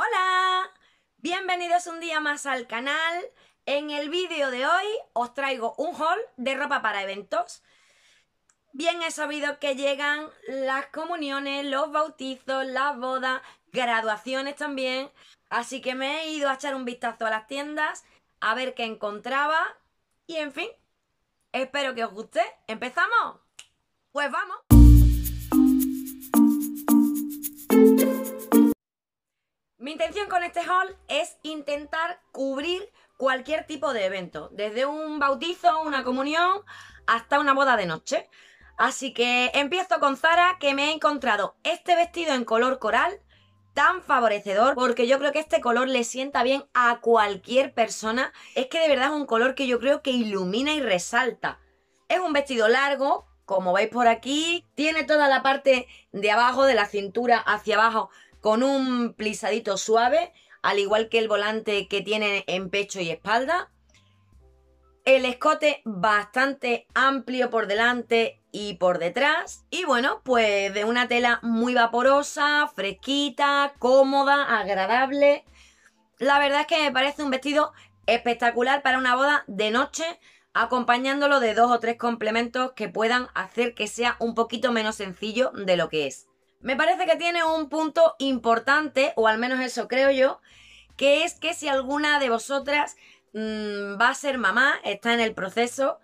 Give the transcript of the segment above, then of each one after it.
Hola, bienvenidos un día más al canal. En el vídeo de hoy os traigo un haul de ropa para eventos. Bien he sabido que llegan las comuniones, los bautizos, las bodas, graduaciones también. Así que me he ido a echar un vistazo a las tiendas, a ver qué encontraba y en fin, espero que os guste. ¿Empezamos? Pues vamos. es intentar cubrir cualquier tipo de evento, desde un bautizo, una comunión, hasta una boda de noche. Así que empiezo con Zara, que me he encontrado este vestido en color coral tan favorecedor porque yo creo que este color le sienta bien a cualquier persona. Es que de verdad es un color que yo creo que ilumina y resalta. Es un vestido largo, como veis por aquí, tiene toda la parte de abajo, de la cintura hacia abajo, con un plisadito suave al igual que el volante que tiene en pecho y espalda. El escote bastante amplio por delante y por detrás. Y bueno, pues de una tela muy vaporosa, fresquita, cómoda, agradable. La verdad es que me parece un vestido espectacular para una boda de noche, acompañándolo de dos o tres complementos que puedan hacer que sea un poquito menos sencillo de lo que es. Me parece que tiene un punto importante, o al menos eso creo yo, que es que si alguna de vosotras mm, va a ser mamá, está en el proceso,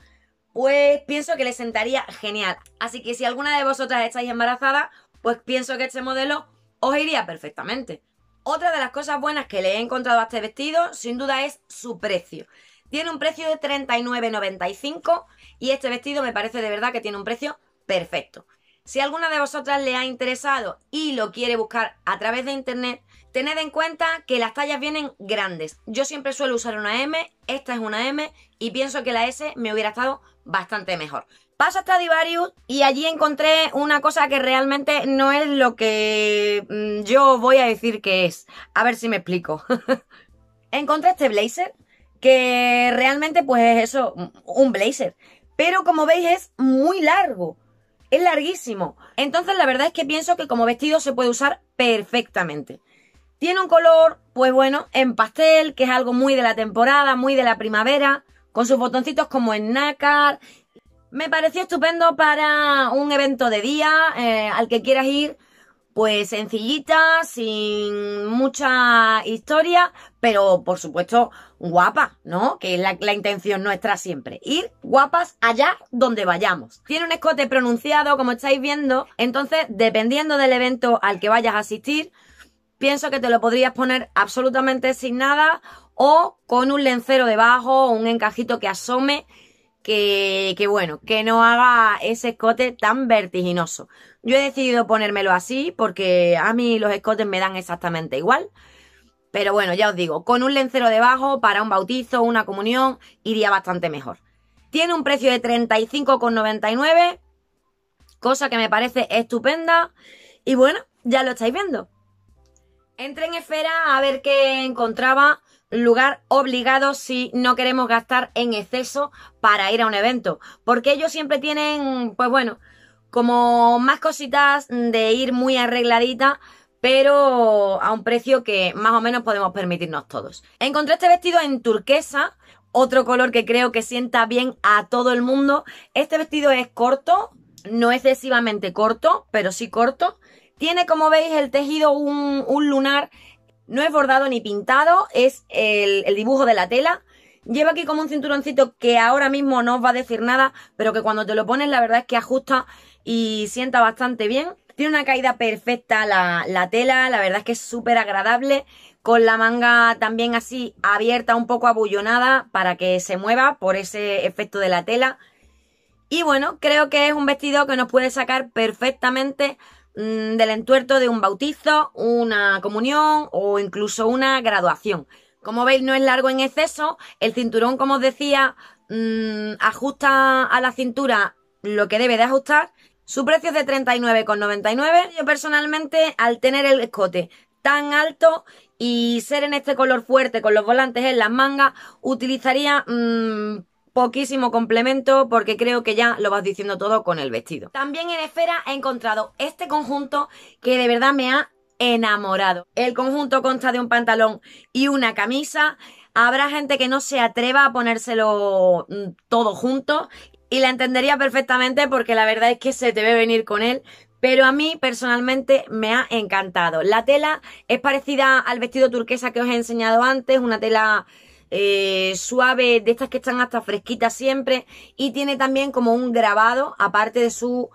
pues pienso que le sentaría genial. Así que si alguna de vosotras estáis embarazada, pues pienso que este modelo os iría perfectamente. Otra de las cosas buenas que le he encontrado a este vestido, sin duda, es su precio. Tiene un precio de 39,95 y este vestido me parece de verdad que tiene un precio perfecto. Si alguna de vosotras le ha interesado y lo quiere buscar a través de internet, tened en cuenta que las tallas vienen grandes. Yo siempre suelo usar una M, esta es una M y pienso que la S me hubiera estado bastante mejor. Paso hasta Divarius y allí encontré una cosa que realmente no es lo que mm, yo voy a decir que es. A ver si me explico. encontré este blazer que realmente pues es eso, un blazer. Pero como veis es muy largo. Es larguísimo. Entonces la verdad es que pienso que como vestido se puede usar perfectamente. Tiene un color, pues bueno, en pastel, que es algo muy de la temporada, muy de la primavera, con sus botoncitos como en nácar. Me pareció estupendo para un evento de día eh, al que quieras ir pues sencillita, sin mucha historia, pero por supuesto guapa, ¿no? Que es la, intención nuestra siempre. Ir guapas allá donde vayamos. Tiene un escote pronunciado, como estáis viendo, entonces dependiendo del evento al que vayas a asistir, pienso que te lo podrías poner absolutamente sin nada o con un lencero debajo o un encajito que asome que, bueno, que no haga ese escote tan vertiginoso. Yo he decidido ponérmelo así porque a mí los escotes me dan exactamente igual. Pero bueno, ya os digo, con un lencero debajo para un bautizo, una comunión, iría bastante mejor. Tiene un precio de 35,99, cosa que me parece estupenda. Y bueno, ya lo estáis viendo. Entré en Esfera a ver qué encontraba lugar obligado si no queremos gastar en exceso para ir a un evento. Porque ellos siempre tienen, pues bueno, como más cositas de ir muy arregladita, pero a un precio que más o menos podemos permitirnos todos. Encontré este vestido en turquesa, otro color que creo que sienta bien a todo el mundo. Este vestido es corto, no excesivamente corto, pero sí corto. Tiene, como veis, el tejido un, un lunar no es bordado ni pintado, es el, dibujo de la tela. Lleva aquí como un cinturoncito que ahora mismo no os va a decir nada, pero que cuando te lo pones la verdad es que ajusta y sienta bastante bien. Tiene una caída perfecta la, la tela, la verdad es que es súper agradable, con la manga también así abierta, un poco abullonada para que se mueva por ese efecto de la tela. Y bueno, creo que es un vestido que nos puede sacar perfectamente Mm, del entuerto de un bautizo, una comunión o incluso una graduación. Como veis, no es largo en exceso. El cinturón, como os decía, mm, ajusta a la cintura lo que debe de ajustar. Su precio es de 39,99. Yo personalmente, al tener el escote tan alto y ser en este color fuerte con los volantes en las mangas, utilizaría mm, poquísimo complemento porque creo que ya lo vas diciendo todo con el vestido. También en Esfera he encontrado este conjunto que de verdad me ha enamorado. El conjunto consta de un pantalón y una camisa. Habrá gente que no se atreva a ponérselo mm, todo junto y la entendería perfectamente porque la verdad es que se te ve venir con él. Pero a mí personalmente me ha encantado. La tela es parecida al vestido turquesa que os he enseñado antes, una tela eh, suave, de estas que están hasta fresquitas siempre. Y tiene también como un grabado, aparte de su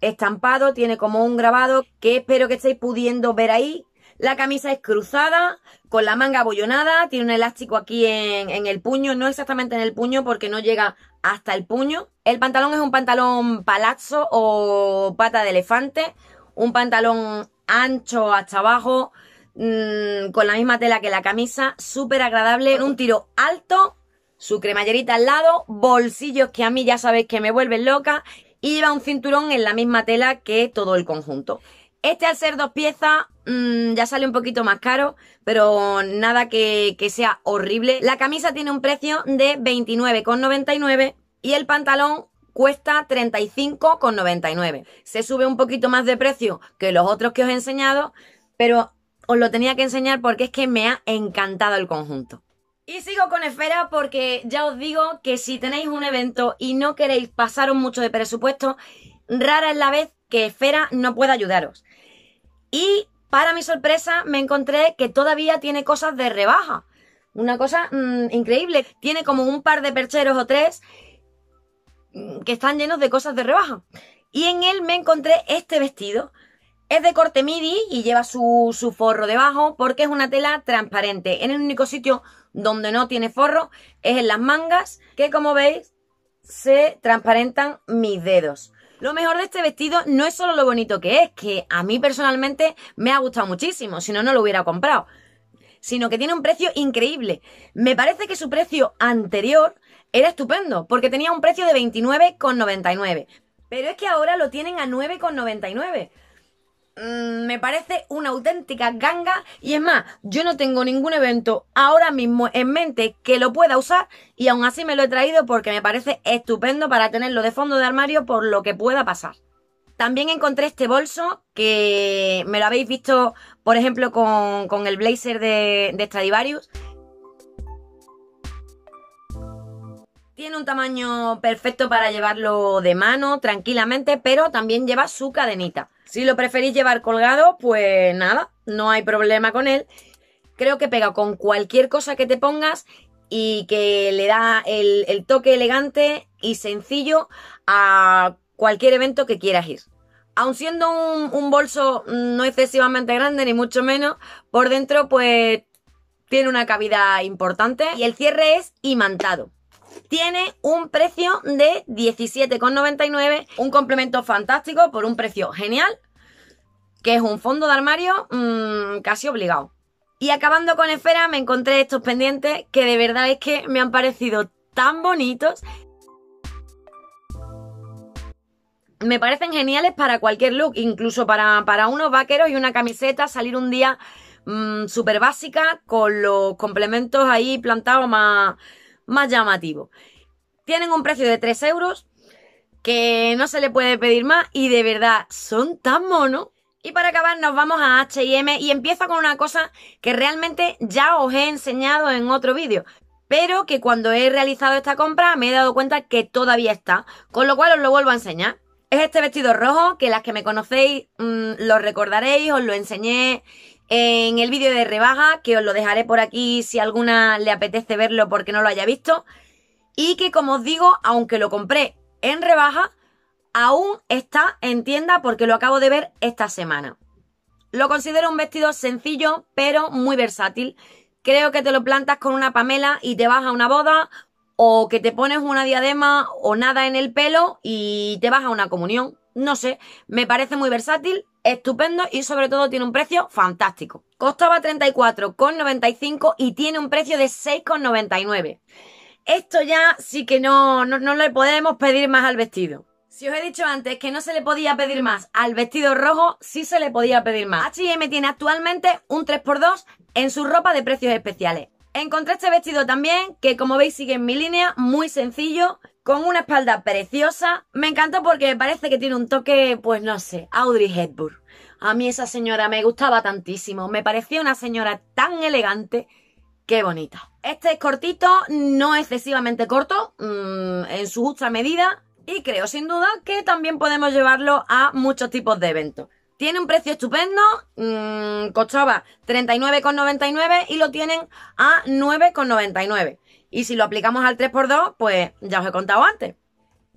estampado, tiene como un grabado que espero que estéis pudiendo ver ahí. La camisa es cruzada, con la manga abollonada, tiene un elástico aquí en el puño, no exactamente en el puño porque no llega hasta el puño. El pantalón es un pantalón palazzo o pata de elefante, un pantalón ancho hasta abajo, Mm, con la misma tela que la camisa, súper agradable, un tiro alto, su cremallerita al lado, bolsillos que a mí ya sabéis que me vuelven loca y lleva un cinturón en la misma tela que todo el conjunto. Este al ser dos piezas mm, ya sale un poquito más caro, pero nada que, que sea horrible. La camisa tiene un precio de 29,99 y el pantalón cuesta 35,99. Se sube un poquito más de precio que los otros que os he enseñado, pero os lo tenía que enseñar porque es que me ha encantado el conjunto. Y sigo con Esfera porque ya os digo que si tenéis un evento y no queréis pasaros mucho de presupuesto, rara es la vez que Esfera no pueda ayudaros. Y para mi sorpresa me encontré que todavía tiene cosas de rebaja. Una cosa mm, increíble. Tiene como un par de percheros o tres mm, que están llenos de cosas de rebaja. Y en él me encontré este vestido es de corte midi y lleva su, su forro debajo porque es una tela transparente. En el único sitio donde no tiene forro es en las mangas que como veis se transparentan mis dedos. Lo mejor de este vestido no es solo lo bonito que es, que a mí personalmente me ha gustado muchísimo, si no, no lo hubiera comprado, sino que tiene un precio increíble. Me parece que su precio anterior era estupendo, porque tenía un precio de 29,99, pero es que ahora lo tienen a 9,99. Mm, me parece una auténtica ganga y es más, yo no tengo ningún evento ahora mismo en mente que lo pueda usar y aún así me lo he traído porque me parece estupendo para tenerlo de fondo de armario por lo que pueda pasar. También encontré este bolso que me lo habéis visto, por ejemplo, con, con el blazer de, de Stradivarius Tiene un tamaño perfecto para llevarlo de mano tranquilamente, pero también lleva su cadenita. Si lo preferís llevar colgado, pues nada, no hay problema con él. Creo que pega con cualquier cosa que te pongas y que le da el, toque elegante y sencillo a cualquier evento que quieras ir. Aun siendo un, un bolso no excesivamente grande, ni mucho menos, por dentro pues tiene una cavidad importante y el cierre es imantado tiene un precio de 17,99, un complemento fantástico por un precio genial, que es un fondo de armario mm, casi obligado. Y acabando con Esfera me encontré estos pendientes que de verdad es que me han parecido tan bonitos. Me parecen geniales para cualquier look, incluso para, para unos vaqueros y una camiseta, salir un día mm, súper básica con los complementos ahí plantados más más llamativo. Tienen un precio de 3 euros que no se le puede pedir más y de verdad son tan monos. Y para acabar nos vamos a HM y empiezo con una cosa que realmente ya os he enseñado en otro vídeo, pero que cuando he realizado esta compra me he dado cuenta que todavía está, con lo cual os lo vuelvo a enseñar. Es este vestido rojo que las que me conocéis mm, lo recordaréis, os lo enseñé en el vídeo de rebaja, que os lo dejaré por aquí si alguna le apetece verlo porque no lo haya visto. Y que como os digo, aunque lo compré en rebaja, aún está en tienda porque lo acabo de ver esta semana. Lo considero un vestido sencillo, pero muy versátil. Creo que te lo plantas con una pamela y te vas a una boda, o que te pones una diadema o nada en el pelo y te vas a una comunión. No sé, me parece muy versátil estupendo y sobre todo tiene un precio fantástico. Costaba 34,95 y tiene un precio de 6,99. Esto ya sí que no, no, le podemos pedir más al vestido. Si os he dicho antes que no se le podía pedir más al vestido rojo, sí se le podía pedir más. HM tiene actualmente un 3x2 en su ropa de precios especiales. Encontré este vestido también, que como veis sigue en mi línea, muy sencillo, con una espalda preciosa. Me encantó porque parece que tiene un toque, pues no sé, Audrey Hepburn. A mí esa señora me gustaba tantísimo. Me parecía una señora tan elegante. Qué bonita. Este es cortito, no excesivamente corto, mm, en su justa medida. Y creo sin duda que también podemos llevarlo a muchos tipos de eventos. Tiene un precio estupendo, mm, costaba 39,99 y lo tienen a 9,99. Y si lo aplicamos al 3x2, pues ya os he contado antes.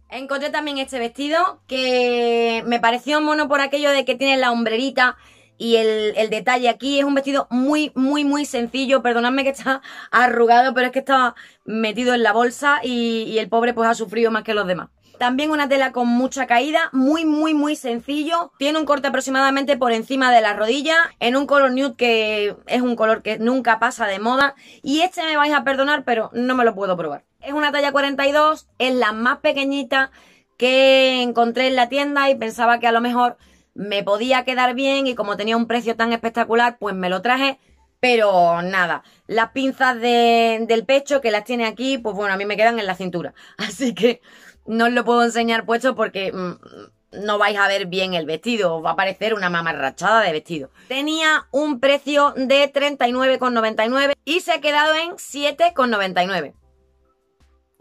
Encontré también este vestido que me pareció mono por aquello de que tiene la hombrerita y el, detalle aquí. Es un vestido muy, muy, muy sencillo. Perdonadme que está arrugado, pero es que estaba metido en la bolsa y, y el pobre pues ha sufrido más que los demás. También una tela con mucha caída, muy, muy, muy sencillo. Tiene un corte aproximadamente por encima de la rodilla, en un color nude que es un color que nunca pasa de moda. Y este me vais a perdonar, pero no me lo puedo probar. Es una talla 42, es la más pequeñita que encontré en la tienda y pensaba que a lo mejor me podía quedar bien y como tenía un precio tan espectacular, pues me lo traje. Pero nada, las pinzas del pecho que las tiene aquí, pues bueno, a mí me quedan en la cintura. Así que no os lo puedo enseñar puesto porque mm, no vais a ver bien el vestido, os va a parecer una mamarrachada de vestido. Tenía un precio de 39,99 y se ha quedado en 7,99.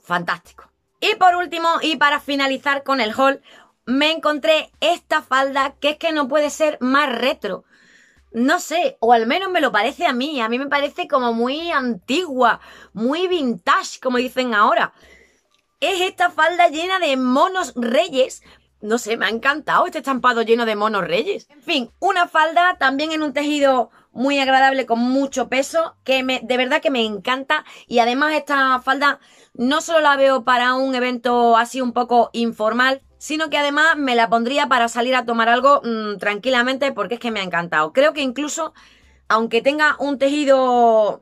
Fantástico. Y por último, y para finalizar con el haul, me encontré esta falda que es que no puede ser más retro. No sé, o al menos me lo parece a mí. A mí me parece como muy antigua, muy vintage, como dicen ahora es esta falda llena de monos reyes. No sé, me ha encantado este estampado lleno de monos reyes. En fin, una falda también en un tejido muy agradable con mucho peso, que me, de verdad que me encanta. Y además esta falda no solo la veo para un evento así un poco informal, sino que además me la pondría para salir a tomar algo mm, tranquilamente porque es que me ha encantado. Creo que incluso, aunque tenga un tejido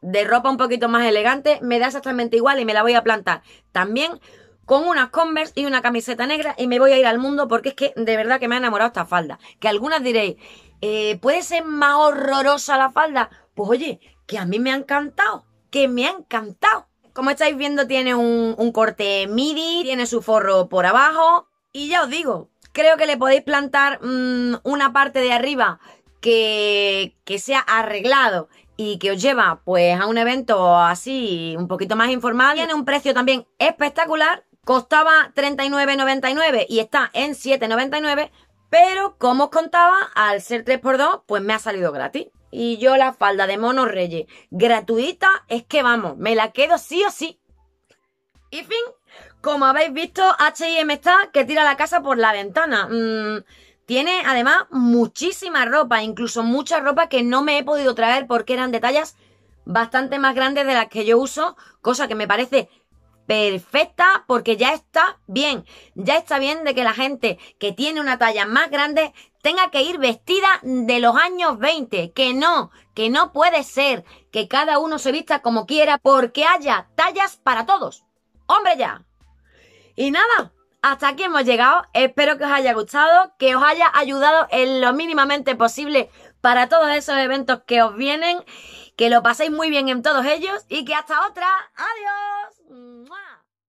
de ropa un poquito más elegante, me da exactamente igual y me la voy a plantar también con unas Converse y una camiseta negra y me voy a ir al mundo porque es que de verdad que me ha enamorado esta falda. Que algunas diréis, eh, ¿puede ser más horrorosa la falda? Pues oye, que a mí me ha encantado, que me ha encantado. Como estáis viendo tiene un, corte midi, tiene su forro por abajo y ya os digo, creo que le podéis plantar mm, una parte de arriba que, que sea arreglado y que os lleva pues a un evento así un poquito más informal. Tiene un precio también espectacular, costaba 39.99 y está en 7.99, pero como os contaba, al ser 3x2 pues me ha salido gratis. Y yo la falda de mono reyes gratuita es que vamos, me la quedo sí o sí. Y fin, como habéis visto, H&M está que tira la casa por la ventana. Mm, tiene además muchísima ropa, incluso mucha ropa que no me he podido traer porque eran de tallas bastante más grandes de las que yo uso, cosa que me parece perfecta porque ya está bien, ya está bien de que la gente que tiene una talla más grande tenga que ir vestida de los años 20, que no, que no puede ser que cada uno se vista como quiera porque haya tallas para todos. Hombre ya. Y nada, hasta aquí hemos llegado. Espero que os haya gustado, que os haya ayudado en lo mínimamente posible para todos esos eventos que os vienen. Que lo paséis muy bien en todos ellos y que hasta otra. Adiós.